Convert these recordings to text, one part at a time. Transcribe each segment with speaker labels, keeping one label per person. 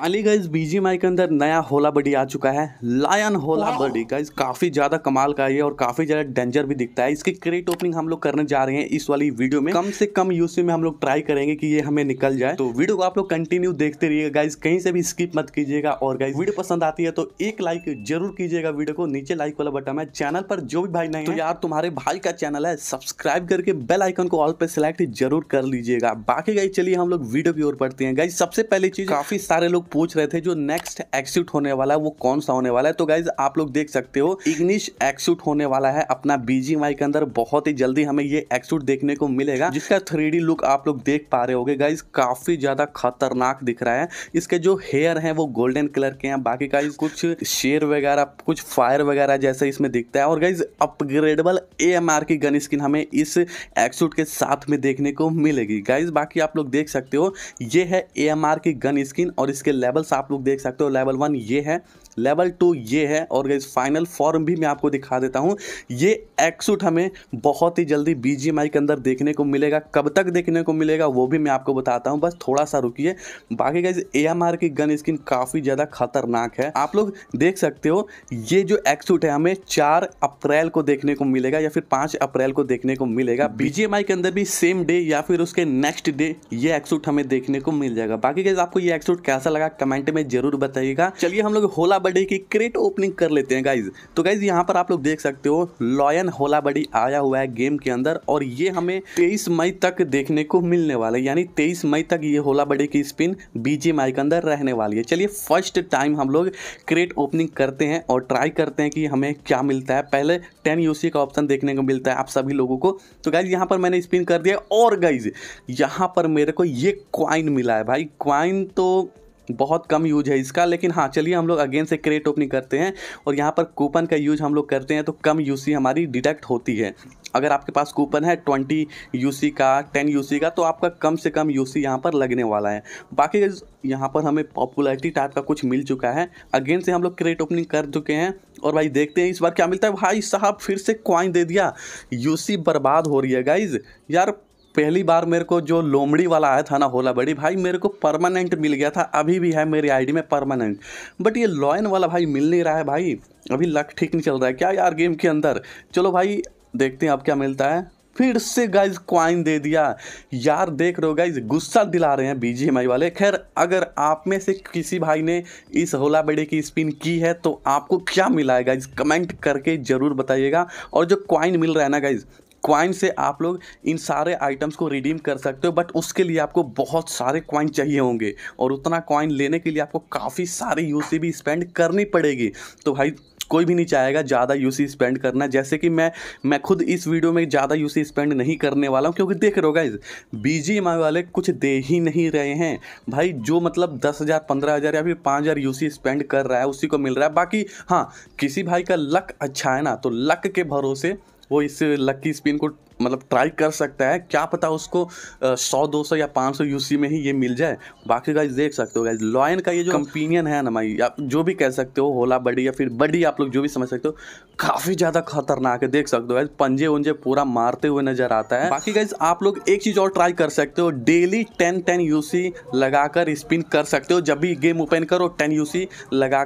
Speaker 1: finally guys my के अंदर नया होला बडी आ चुका है लायन होला बडी गाइज काफी ज्यादा कमाल का ये और काफी ज्यादा डेंजर भी दिखता है इसकी क्रेट ओपनिंग हम लोग करने जा रहे हैं इस वाली वीडियो में कम से कम यूसी में हम लोग ट्राई करेंगे कि ये हमें निकल जाए तो वीडियो को आप लोग कंटिन्यू देखते रहिएगा गाइज कहीं से भी स्किप मत कीजिएगा और गाइज वीडियो पसंद आती है तो एक लाइक जरूर कीजिएगा वीडियो को नीचे लाइक वाला बटन है चैनल पर जो भी भाई नहीं तो यार तुम्हारे भाई का चैनल है सब्सक्राइब करके बेल आइकन को ऑल पर सिलेक्ट जरूर कर लीजिएगा बाकी गाइज चलिए हम लोग वीडियो की ओर पढ़ते हैं गाइज सबसे पहली चीज काफी सारे लोग पूछ रहे थे जो नेक्स्ट एक्सिट होने वाला है वो कौन सा होने वाला है तो गाइज आप लोग देख सकते हो इग्निश एक्सिट होने वाला है अपना बीजी के अंदर बहुत ही जल्दी हमें ये एक्सिट देखने को मिलेगा जिसका थ्री लुक आप लोग देख पा रहे हो गाइज काफी ज्यादा खतरनाक दिख रहा है इसके जो हेयर है वो गोल्डन कलर के हैं बाकी गाइज कुछ शेर वगैरह कुछ फायर वगैरह जैसे इसमें दिखता है और गाइज अपग्रेडेबल ए की गन स्किन हमें इस एक्सूट के साथ में देखने को मिलेगी गाइज बाकी आप लोग देख सकते हो ये है ए की गन स्किन और इसके लेवल्स आप लोग देख सकते हो लेवल वन ये है लेवल टू ये है और गाइज फाइनल फॉर्म भी मैं आपको दिखा देता हूँ ये एक्सूट हमें बहुत ही जल्दी बी के अंदर देखने को मिलेगा कब तक देखने को मिलेगा वो भी मैं आपको बताता हूँ बस थोड़ा सा रुकिए बाकी गाइज ए की गन स्किन काफ़ी ज़्यादा खतरनाक है आप लोग देख सकते हो ये जो एक्सूट है हमें चार अप्रैल को देखने को मिलेगा या फिर पाँच अप्रैल को देखने को मिलेगा बीजीएमआई के अंदर भी सेम डे या फिर उसके नेक्स्ट डे ये एक्सूट हमें देखने को मिल जाएगा बाकी गाइज आपको ये एक्सूट कैसा लगा कमेंट में जरूर बताइएगा चलिए हम लोग होला होलाबडी की क्रेट ओपनिंग कर लेते हैं गाइज तो गाइज यहाँ पर आप लोग देख सकते हो लॉयन होलाबडी आया हुआ है गेम के अंदर और ये हमें 23 मई तक देखने को मिलने वाला है यानी 23 मई तक ये होलाबडी की स्पिन बीजेएमआई के अंदर रहने वाली है चलिए फर्स्ट टाइम हम लोग क्रेट ओपनिंग करते हैं और ट्राई करते हैं कि हमें क्या मिलता है पहले टेन यू का ऑप्शन देखने को मिलता है आप सभी लोगों को तो गाइज यहाँ पर मैंने स्पिन कर दिया और गाइज यहाँ पर मेरे को ये क्वाइन मिला है भाई क्वाइन तो बहुत कम यूज है इसका लेकिन हाँ चलिए हम लोग अगेन से क्रेट ओपनिंग करते हैं और यहाँ पर कूपन का यूज हम लोग करते हैं तो कम यूसी हमारी डिडक्ट होती है अगर आपके पास कूपन है ट्वेंटी यूसी का टेन यूसी का तो आपका कम से कम यूसी यहाँ पर लगने वाला है बाकी यहाँ पर हमें पॉपुलरिटी टाइप का कुछ मिल चुका है अगेन से हम लोग क्रेट ओपनिंग कर चुके हैं और भाई देखते हैं इस बार क्या मिलता है भाई साहब फिर से क्वाइन दे दिया यू बर्बाद हो रही है गाइज यार पहली बार मेरे को जो लोमड़ी वाला आया था ना होला बड़ी भाई मेरे को परमानेंट मिल गया था अभी भी है मेरी आईडी में परमानेंट बट ये लॉयन वाला भाई मिल नहीं रहा है भाई अभी लक ठीक नहीं चल रहा है क्या यार गेम के अंदर चलो भाई देखते हैं अब क्या मिलता है फिर से गाइज क्वाइन दे दिया यार देख रहे हो गाइज गुस्सा दिला रहे हैं बीजीएमआई वाले खैर अगर आप में से किसी भाई ने इस होला बेड़े की स्पिन की है तो आपको क्या मिला है गाइज कमेंट करके ज़रूर बताइएगा और जो क्वाइन मिल रहा है ना गाइज क्वाइन से आप लोग इन सारे आइटम्स को रिडीम कर सकते हो बट उसके लिए आपको बहुत सारे क्वाइन चाहिए होंगे और उतना क्वाइन लेने के लिए आपको काफ़ी सारे यू भी स्पेंड करनी पड़ेगी तो भाई कोई भी नहीं चाहेगा ज़्यादा यूसी स्पेंड करना जैसे कि मैं मैं खुद इस वीडियो में ज़्यादा यूसी स्पेंड नहीं करने वाला हूँ क्योंकि देख रहे हो गाइज बी जी वाले कुछ दे ही नहीं रहे हैं भाई जो मतलब दस हज़ार पंद्रह हज़ार या फिर पाँच हज़ार यू स्पेंड कर रहा है उसी को मिल रहा है बाकी हाँ किसी भाई का लक अच्छा है ना तो लक के भरोसे वो इस लकी स्पिन को मतलब ट्राई कर सकता है क्या पता उसको सौ दो सौ या पाँच सौ सी में ही ये मिल जाए बाकी गाइज देख सकते हो गाइज लॉयन का ये जो कंपेनियन है ना भाई आप जो भी कह सकते हो होला बडी या फिर बडी आप लोग जो भी समझ सकते हो काफ़ी ज़्यादा खतरनाक है देख सकते हो गाइज पंजे उंजे पूरा मारते हुए नजर आता है बाकी गाइज आप लोग एक चीज़ और ट्राई कर सकते हो डेली टेन टेन यू लगाकर स्पिन कर सकते हो जब भी गेम ओपन करो टेन यू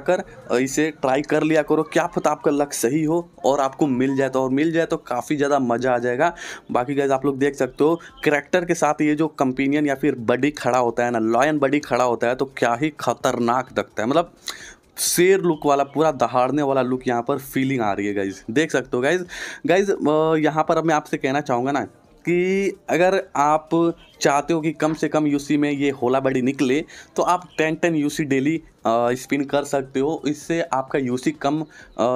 Speaker 1: कर इसे ट्राई कर लिया करो क्या पता आपका लक सही हो और आपको मिल जाए तो और मिल जाए तो काफ़ी ज़्यादा मज़ा आ जाएगा बाकी गैज आप लोग देख सकते हो करेक्टर के साथ ये जो कंपेनियन या फिर बडी खड़ा होता है ना लॉयन बडी खड़ा होता है तो क्या ही खतरनाक दिखता है मतलब शेर लुक वाला पूरा दहाड़ने वाला लुक यहाँ पर फीलिंग आ रही है गाइज देख सकते हो गाइज गाइज यहाँ पर अब मैं आपसे कहना चाहूँगा ना कि अगर आप चाहते हो कि कम से कम यूसी में ये होला बड़ी निकले तो आप ten ten UC daily spin कर सकते हो इससे आपका यूसी कम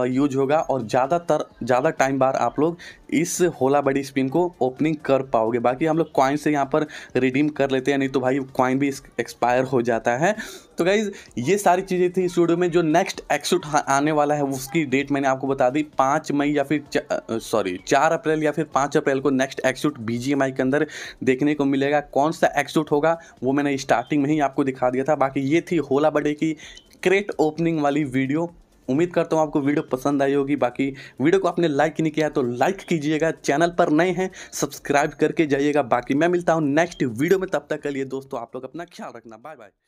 Speaker 1: यूज होगा और ज़्यादातर ज़्यादा टाइम बार आप लोग इस होला बड़ी स्पिन को ओपनिंग कर पाओगे बाकी हम लोग कॉइन से यहाँ पर रिडीम कर लेते हैं नहीं तो भाई कॉइन भी एक्सपायर हो जाता है तो गाइज ये सारी चीज़ें थी इस वीडियो में जो नेक्स्ट एक्सूट आने वाला है उसकी डेट मैंने आपको बता दी पाँच मई या फिर सॉरी चार अप्रैल या फिर पाँच अप्रैल को नेक्स्ट एक्सूट बी के अंदर देखने को मिलेगा कौन सा एक्सूट होगा वो मैंने स्टार्टिंग में ही आपको दिखा दिया था बाकी ये थी होला बडे की क्रेट ओपनिंग वाली वीडियो उम्मीद करता हूँ आपको वीडियो पसंद आई होगी बाकी वीडियो को आपने लाइक नहीं किया तो लाइक कीजिएगा चैनल पर नए हैं सब्सक्राइब करके जाइएगा बाकी मैं मिलता हूँ नेक्स्ट वीडियो में तब तक के लिए दोस्तों आप लोग अपना ख्याल रखना बाय बाय